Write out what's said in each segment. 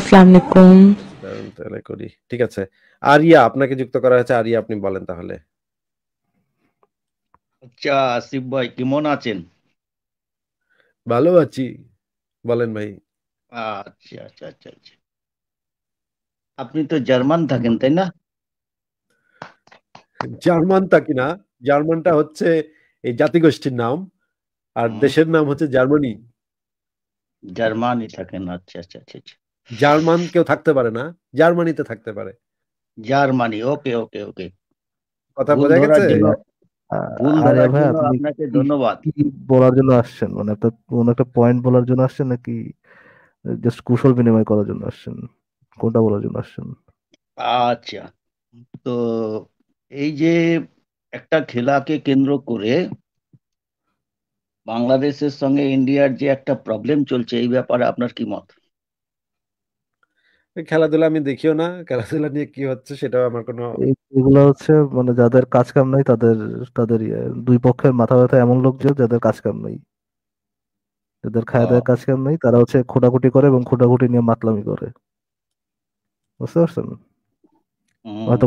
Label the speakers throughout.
Speaker 1: করি ঠিক আছে আরিয়া আপনাকে যুক্ত করা হয়েছে আরিয়া আপনি বলেন তাহলে আচ্ছা আসিফ ভাই কেমন আছেন ভালো আছি বলেন ভাই আচ্ছা আচ্ছা আচ্ছা আচ্ছা আপনি তো জার্মান থাকেন তাই না জার্মান থাকি না জার্মানটা হচ্ছে এই জাতিগোষ্ঠীর নাম আর দেশের নাম হচ্ছে জার্মানি জার্মানি থাকেন আচ্ছা আচ্ছা আচ্ছা, আচ্ছা। জার্মান কেউ থাকতে পারে না জার্মানিতে থাকতে পারে জার্মানি ওকে ওকে ওকে কথা বোঝা গেছে
Speaker 2: বলার জন্য আসছেন মানে আপনার কোন একটা পয়েন্ট বলার জন্য আসছেন নাকি জাস্ট কুশল বিনিময় করার জন্য আসছেন কোনটা বলার জন্য আসছেন
Speaker 1: আচ্ছা তো এই যে একটা খেলাকে কেন্দ্র করে বাংলাদেশের সঙ্গে ইন্ডিয়ার যে একটা প্রবলেম চলছে এই ব্যাপারে আপনার কি মত খেলাধুলা আমি দেখিও না খেলাধুলা নিয়ে কি হচ্ছে সেটাও আমার কোনো এগুলো
Speaker 2: হচ্ছে মানে যাদের কাজ কাম নাই তাদের তাদের ইয়ে, দুই পক্ষের মাথা ব্যথা এমন লোক যাদের কাজ কাম নাই যাদের খায় দাওয়ার কাজ কাম নাই তারা হচ্ছে খোটাখুটি করে এবং খোটাখুটি নিয়ে মাতলামি করে বুঝতে পারছেন হয়তো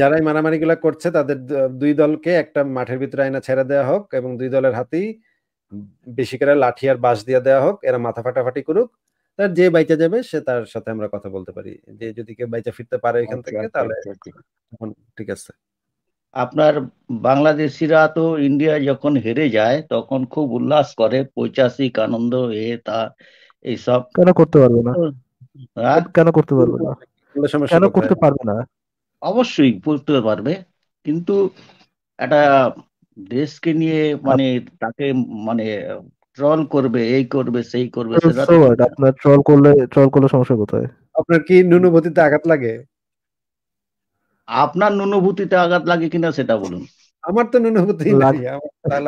Speaker 1: যারাই মারামারি গুলা করছে তাদের দুই দলকে একটা মাঠের ভিতরে আয়না ছেড়ে দেওয়া হোক এবং দুই দলের হাতেই বেশি করে লাঠি আর বাঁশ দিয়ে দেওয়া হোক এরা মাথা ফাটাফাটি করুক তার যে বাইচা যাবে সে তার সাথে আমরা কথা বলতে পারি যে যদি কেউ বাইচা ফিরতে পারে এখান আচ্ছা, থেকে আচ্ছা, তাহলে আচ্ছা, ঠিক আছে আপনার বাংলাদেশিরা তো ইন্ডিয়া যখন হেরে যায় তখন খুব উল্লাস করে পৈচাসিক আনন্দ এ তা এইসব
Speaker 2: কেন করতে পারবে না হ্যাঁ? কেন করতে পারবে না কেন করতে পারবে না
Speaker 1: অবশ্যই করতে পারবে কিন্তু একটা দেশকে নিয়ে মানে তাকে মানে ট্রল করবে এই করবে সেই করবে oh,
Speaker 2: আপনার ট্রল করলে ট্রল করলে সমস্যা কোথায় আপনার কি নুনুভূতিতে আঘাত
Speaker 1: লাগে আপনার নুনুভূতিতে আঘাত লাগে কিনা সেটা বলুন আমার তো নুনুভূতি লাগে না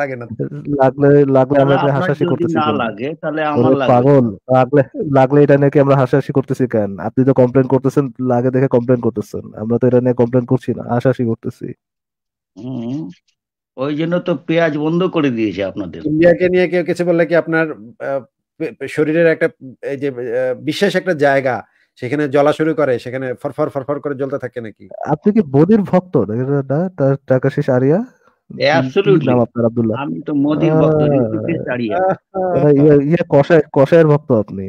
Speaker 2: লাগলে লাগলে আমরা একটা হাসাহাসি করতেছি না লাগে তাহলে আমার লাগে পাগল লাগলে লাগলে এটা কি আমরা হাসাহাসি করতেছি কেন আপনি তো কমপ্লেন করতেছেন লাগে দেখে কমপ্লেন করতেছেন আমরা তো এটা নিয়ে কমপ্লেন করছি না হাসাহাসি করতেছি
Speaker 1: ওই জন্য তো পেঁয়াজ বন্ধ করে দিয়েছে আপনাদের ইন্ডিয়াকে নিয়ে কেউ কিছু বললে কি আপনার শরীরের একটা এই যে বিশেষ একটা জায়গা সেখানে জ্বলা শুরু করে সেখানে ফরফর ফরফর করে জ্বলতে থাকে নাকি
Speaker 2: আপনি কি বদির ভক্ত দাদা তার টাকা শেষ আরিয়া মোদির ভক্ত ভক্ত আপনি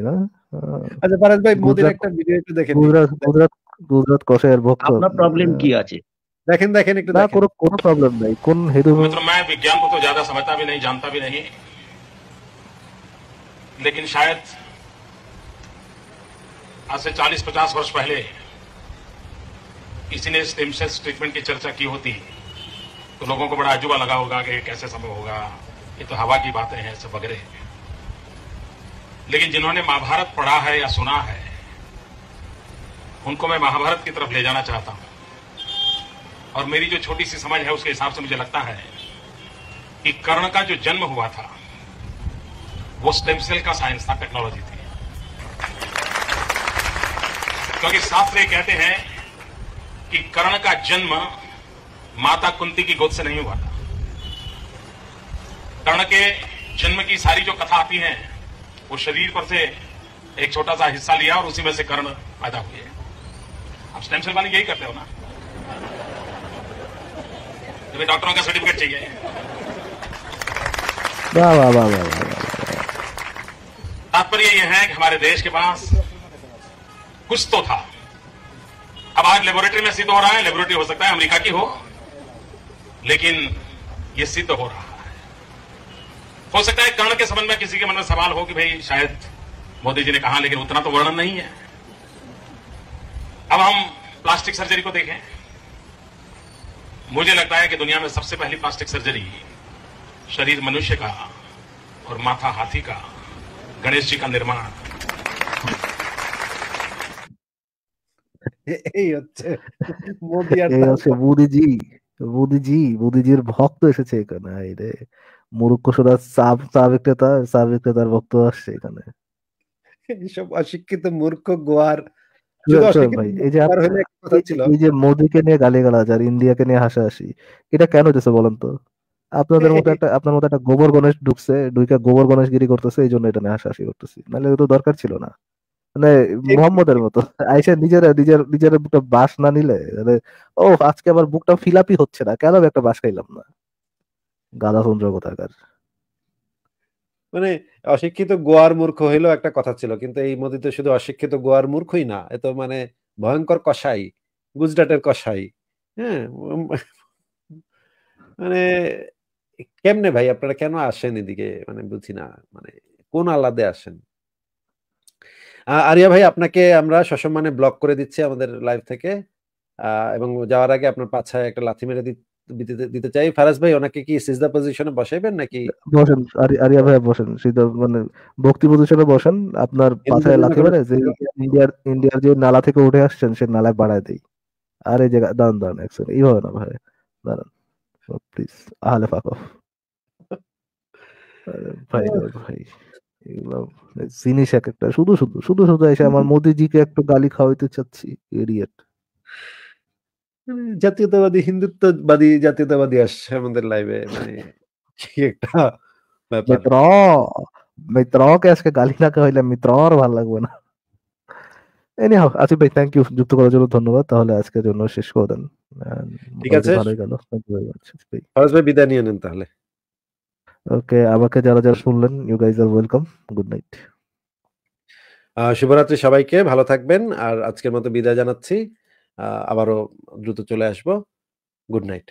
Speaker 2: আচ্ছা, ভাই মোদির একটা ভিডিও দেখেন গুজরাট গুজরাট ভক্ত আপনার প্রবলেম কি আছে দেখেন দেখেন একটু না কোনো কোনো প্রবলেম নাই কোন হেতু मतलब
Speaker 3: मैं विज्ञान को तो ज्यादा समझता भी नहीं जानता भी नहीं लेकिन शायद आज से 40-50 वर्ष पहले किसी ने स्टेम सेल ट्रीटमेंट की चर्चा की होती तो लोगों को बड़ा अजूबा लगा होगा कि कैसे संभव होगा ये तो हवा की बातें हैं सब वगैरह लेकिन जिन्होंने महाभारत पढ़ा है या सुना है उनको मैं महाभारत की तरफ ले जाना चाहता हूं और मेरी जो छोटी सी समझ है उसके हिसाब से मुझे लगता है कि कर्ण का जो जन्म हुआ था वो स्टेम सेल का साइंस था टेक्नोलॉजी थी क्योंकि शास्त्र ये कहते हैं कि कर्ण का जन्म माता कुंती की गोद से नहीं हुआ था कर्ण के जन्म की सारी जो कथा आती है वो शरीर पर से एक छोटा सा हिस्सा लिया और उसी में से कर्ण पैदा हुए आप स्टेम सेल वाले यही करते हो ना तुम्हें डॉक्टरों का सर्टिफिकेट चाहिए तात्पर्य यह है कि हमारे देश के पास कुछ तो था अब आज लेबोरेटरी में सिद्ध हो रहा है लेबोरेटरी हो सकता है अमेरिका की हो लेकिन यह सिद्ध हो रहा है हो सकता है कर्ण के संबंध में किसी के मन में सवाल हो कि भाई शायद मोदी जी ने कहा लेकिन उतना तो वर्णन नहीं है अब हम प्लास्टिक सर्जरी को देखें मुझे लगता है कि दुनिया में सबसे पहली प्लास्टिक सर्जरी शरीर मनुष्य का और माथा हाथी का गणेश जी का निर्माण
Speaker 1: এই হচ্ছে মোদি আর
Speaker 2: মোদিজি মোদিজি মোদিজির ভক্ত এসেছে এখানে রে মুরুক্ষ সদা সাব সাবেক নেতা সাবেক নেতার ভক্ত আসছে এখানে
Speaker 1: এইসব অশিক্ষিত মূর্খ গোয়ার
Speaker 2: মোদিকে নিয়ে ইন্ডিয়াকে নিয়ে হাসাহাসি এটা কেন তো আপনাদের আপনার একটা গোবর গণেশ ঢুকছে ঢুকে গোবর গণেশ গিরি করতেছে এই জন্য এটা নিয়ে হাসাহাসি করতেছি নাহলে তো দরকার ছিল না মানে মোহাম্মদের মতো আইসা নিজেরা নিজের নিজের বুকটা বাস না নিলে মানে, ও আজকে আবার বুকটা ফিলাপি হচ্ছে না কেন একটা বাস খাইলাম না গাদা চন্দ্র কোথাকার
Speaker 1: মানে অশিক্ষিত গোয়ার মূর্খ হইলেও একটা কথা ছিল কিন্তু এই মোদিতে শুধু অশিক্ষিত গোয়ার মূর্খই না এত মানে ভয়ঙ্কর কষাই গুজরাটের কষাই হ্যাঁ মানে কেমনে ভাই আপনারা কেন আসেন এদিকে মানে বুঝি না মানে কোন আলাদে আসেন আরিয়া ভাই আপনাকে আমরা সসম্মানে ব্লক করে দিচ্ছি আমাদের লাইভ থেকে এবং যাওয়ার আগে আপনার পাছায় একটা লাথি মেরে দিচ্ছি দিতে চাই ফারাজ ভাই ওনাকে কি সিজদা পজিশনে বসাইবেন নাকি
Speaker 2: বসেন আরিয়া ভাই বসেন সিজদা মানে ভক্তি পজিশনে বসেন আপনার পাথায় লাথি মানে যে ইন্ডিয়ার ইন্ডিয়ার যে নালা থেকে উঠে আসছেন সে নালায় বাড়ায় দেই আর এই জায়গা দাঁড়ান দাঁড়ান একসঙ্গে এইভাবে না ভাই দাঁড়ান প্লিজ আহলে ফাক অফ ভাই ভাই এগুলো জিনিস এক একটা শুধু শুধু শুধু শুধু এসে আমার মোদিজিকে একটু গালি খাওয়াইতে চাচ্ছি এরিয়েট
Speaker 1: জাতীয়তাবাদী হিন্দুত্ববাদী জাতীয়তাবাদী আসছে আমাদের লাইভে মানে
Speaker 2: একটা মিত্র আজকে গালি রাখা হইলে মিত্র আর ভালো লাগবে না এনি হোক আসিফ ভাই থ্যাংক ইউ যুক্ত করার জন্য ধন্যবাদ তাহলে আজকের জন্য শেষ করে দেন ঠিক আছে ভালোই গেল
Speaker 1: ভাই বিদায় নিয়ে নেন তাহলে
Speaker 2: ওকে আমাকে যারা যারা শুনলেন ইউ গাইজ আর ওয়েলকাম গুড নাইট
Speaker 1: শুভরাত্রি সবাইকে ভালো থাকবেন আর আজকের মতো বিদায় জানাচ্ছি আবারও দ্রুত চলে আসবো গুড নাইট